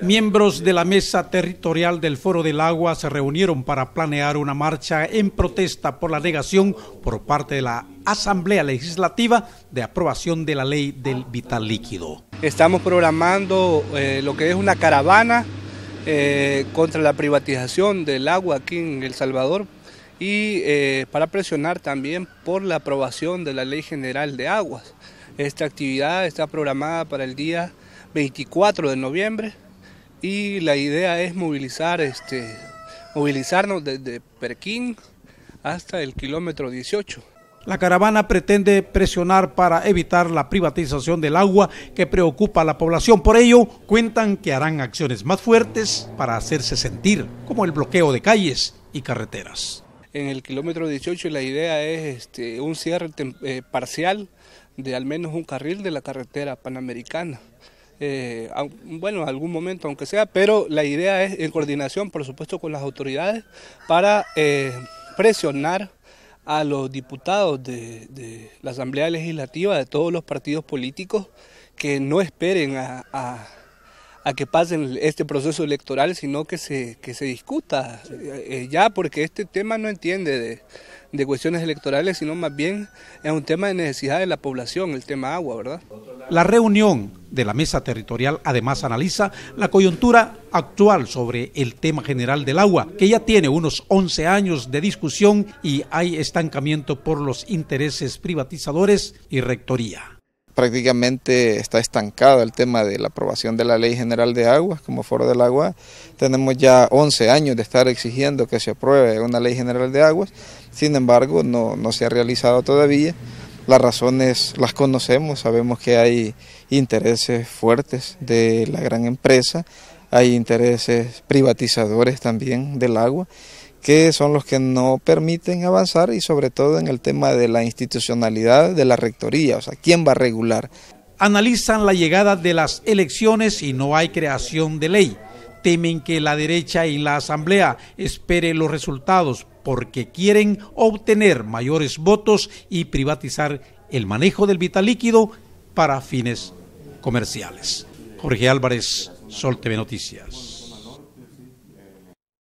Miembros de la Mesa Territorial del Foro del Agua se reunieron para planear una marcha en protesta por la negación por parte de la Asamblea Legislativa de aprobación de la ley del vital líquido. Estamos programando eh, lo que es una caravana eh, contra la privatización del agua aquí en El Salvador y eh, para presionar también por la aprobación de la Ley General de Aguas. Esta actividad está programada para el día 24 de noviembre y la idea es movilizar este movilizarnos desde Perquín hasta el kilómetro 18. La caravana pretende presionar para evitar la privatización del agua que preocupa a la población. Por ello, cuentan que harán acciones más fuertes para hacerse sentir, como el bloqueo de calles y carreteras. En el kilómetro 18 la idea es este, un cierre eh, parcial de al menos un carril de la carretera panamericana eh, bueno, algún momento aunque sea, pero la idea es en coordinación, por supuesto, con las autoridades para eh, presionar a los diputados de, la Asamblea Legislativa, de todos los partidos políticos, que no esperen a, que pasen este proceso electoral, sino que se, que se discuta eh, eh, ya, porque este tema no entiende de, cuestiones electorales, sino más bien es un tema de necesidad de la población, el tema agua, ¿verdad? La reunión de la mesa territorial además analiza la coyuntura actual sobre el tema general del agua, que ya tiene unos 11 años de discusión y hay estancamiento por los intereses privatizadores y rectoría. Prácticamente está estancado el tema de la aprobación de la Ley General de Aguas como Foro del Agua. Tenemos ya 11 años de estar exigiendo que se apruebe una Ley General de Aguas, sin embargo no, no se ha realizado todavía. Las razones las conocemos, sabemos que hay intereses fuertes de la gran empresa, hay intereses privatizadores también del agua, que son los que no permiten avanzar y sobre todo en el tema de la institucionalidad de la rectoría, o sea, ¿quién va a regular? Analizan la llegada de las elecciones y no hay creación de ley temen que la derecha y la asamblea espere los resultados porque quieren obtener mayores votos y privatizar el manejo del vital líquido para fines comerciales. Jorge Álvarez, Sol TV Noticias.